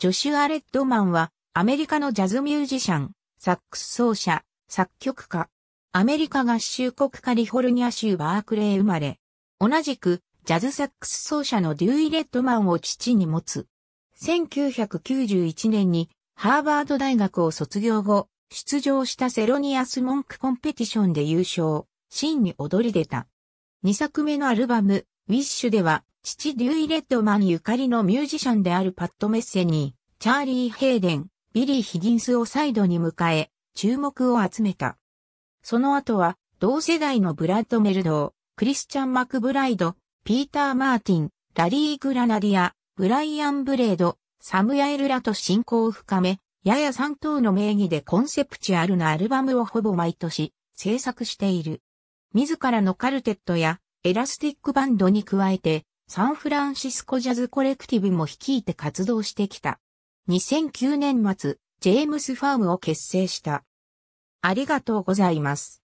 ジョシュア・レッドマンは、アメリカのジャズミュージシャン、サックス奏者、作曲家。アメリカ合衆国カリフォルニア州バークレー生まれ。同じく、ジャズサックス奏者のデューイ・レッドマンを父に持つ。1991年に、ハーバード大学を卒業後、出場したセロニアスモンクコンペティションで優勝、真に踊り出た。2作目のアルバム、ウィッシュでは、父デュイ・レッドマンゆかりのミュージシャンであるパッド・メッセに、チャーリー・ヘイデン、ビリー・ヒギンスをサイドに迎え、注目を集めた。その後は、同世代のブラッド・メルドー、クリスチャン・マクブライド、ピーター・マーティン、ラリー・グラナディア、ブライアン・ブレード、サムヤエルらと親交を深め、やや3等の名義でコンセプチュアルなアルバムをほぼ毎年制作している。自らのカルテットやエラスティックバンドに加えてサンフランシスコジャズコレクティブも率いて活動してきた。2009年末、ジェームスファームを結成した。ありがとうございます。